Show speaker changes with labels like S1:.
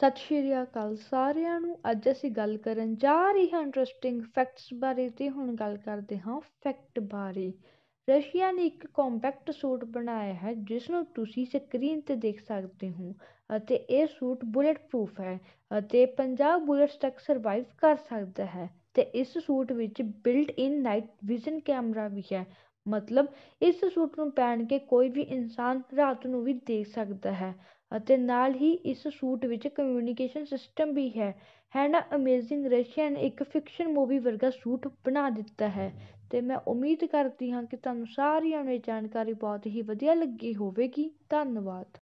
S1: ਸਤਿ ਸ਼੍ਰੀ ਅਕਾਲ ਸਾਰਿਆਂ ਨੂੰ ਅੱਜ ਅਸੀਂ ਗੱਲ ਕਰਨ ਜਾ ਰਹੇ ਹਾਂ ਇੰਟਰਸਟਿੰਗ ਫੈਕਟਸ ਬਾਰੇ ਤੇ ਹੁਣ ਗੱਲ ਕਰਦੇ ਹਾਂ ਫੈਕਟ ਬਾਰੇ ਰਸ਼ੀਆ ਨੇ ਇੱਕ ਕੰਪੈਕਟ ਸੂਟ ਬਣਾਇਆ ਹੈ ਜਿਸ ਨੂੰ ਤੁਸੀਂ ਸਕਰੀਨ ਤੇ ਦੇਖ ਸਕਦੇ ਹੋ ਅਤੇ ਇਹ ਸੂਟ ਬੁਲੇਟ ਪ੍ਰੂਫ ਹੈ ਅਤੇ 50 ਬੁਲੇਟਸ ਤੱਕ ਸਰਵਾਈਵ ਕਰ ਸਕਦਾ ਹੈ ਤੇ ਇਸ ਸੂਟ ਵਿੱਚ built in night vision camera ਵੀ ਹੈ ਮਤਲਬ ਇਸ ਸੂਟ ਨੂੰ ਪਹਿਨ ਕੇ ਕੋਈ ਵੀ ਇਨਸਾਨ ਰਾਤ ਨੂੰ ਵੀ ਦੇਖ ਸਕਦਾ ਹੈ ਅਤੇ ਨਾਲ ਹੀ ਇਸ ਸੂਟ ਵਿੱਚ ਕਮਿਊਨੀਕੇਸ਼ਨ ਸਿਸਟਮ ਵੀ ਹੈ ਹੈ ਨਾ ਅਮੇਜ਼ਿੰਗ ਰਸ਼ੀਅਨ ਇੱਕ ਫਿਕਸ਼ਨ ਮੂਵੀ ਵਰਗਾ ਸੂਟ ਬਣਾ ਦਿੱਤਾ ਹੈ ਤੇ ਮੈਂ ਉਮੀਦ ਕਰਦੀ ਹਾਂ ਕਿ ਤੁਹਾਨੂੰ ਸਾਰਿਆਂ ਨੂੰ ਇਹ ਜਾਣਕਾਰੀ ਬਹੁਤ ਹੀ ਵਧੀਆ ਲੱਗੀ ਹੋਵੇਗੀ ਧੰਨਵਾਦ